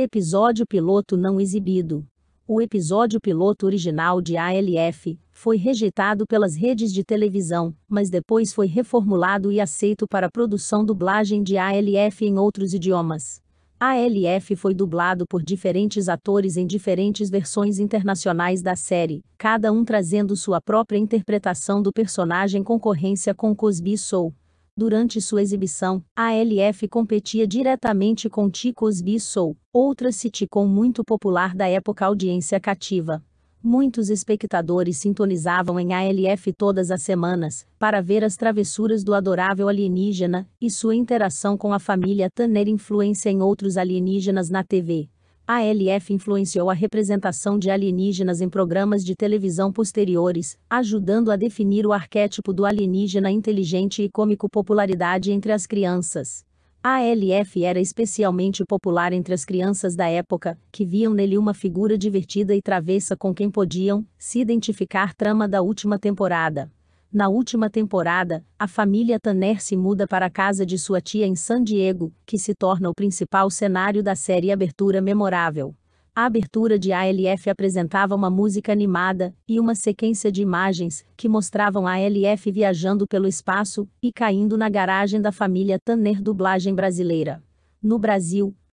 Episódio piloto não exibido. O episódio piloto original de ALF foi rejeitado pelas redes de televisão, mas depois foi reformulado e aceito para produção dublagem de ALF em outros idiomas. ALF foi dublado por diferentes atores em diferentes versões internacionais da série, cada um trazendo sua própria interpretação do personagem concorrência com Cosby Soul. Durante sua exibição, a LF competia diretamente com Ticos Soul, outra sitcom muito popular da época audiência cativa. Muitos espectadores sintonizavam em ALF todas as semanas, para ver as travessuras do adorável alienígena, e sua interação com a família Tanner influência em outros alienígenas na TV. A LF influenciou a representação de alienígenas em programas de televisão posteriores, ajudando a definir o arquétipo do alienígena inteligente e cômico popularidade entre as crianças. A LF era especialmente popular entre as crianças da época, que viam nele uma figura divertida e travessa com quem podiam se identificar trama da última temporada. Na última temporada, a família Tanner se muda para a casa de sua tia em San Diego, que se torna o principal cenário da série Abertura Memorável. A abertura de ALF apresentava uma música animada e uma sequência de imagens que mostravam a ALF viajando pelo espaço e caindo na garagem da família Tanner Dublagem Brasileira. No Brasil,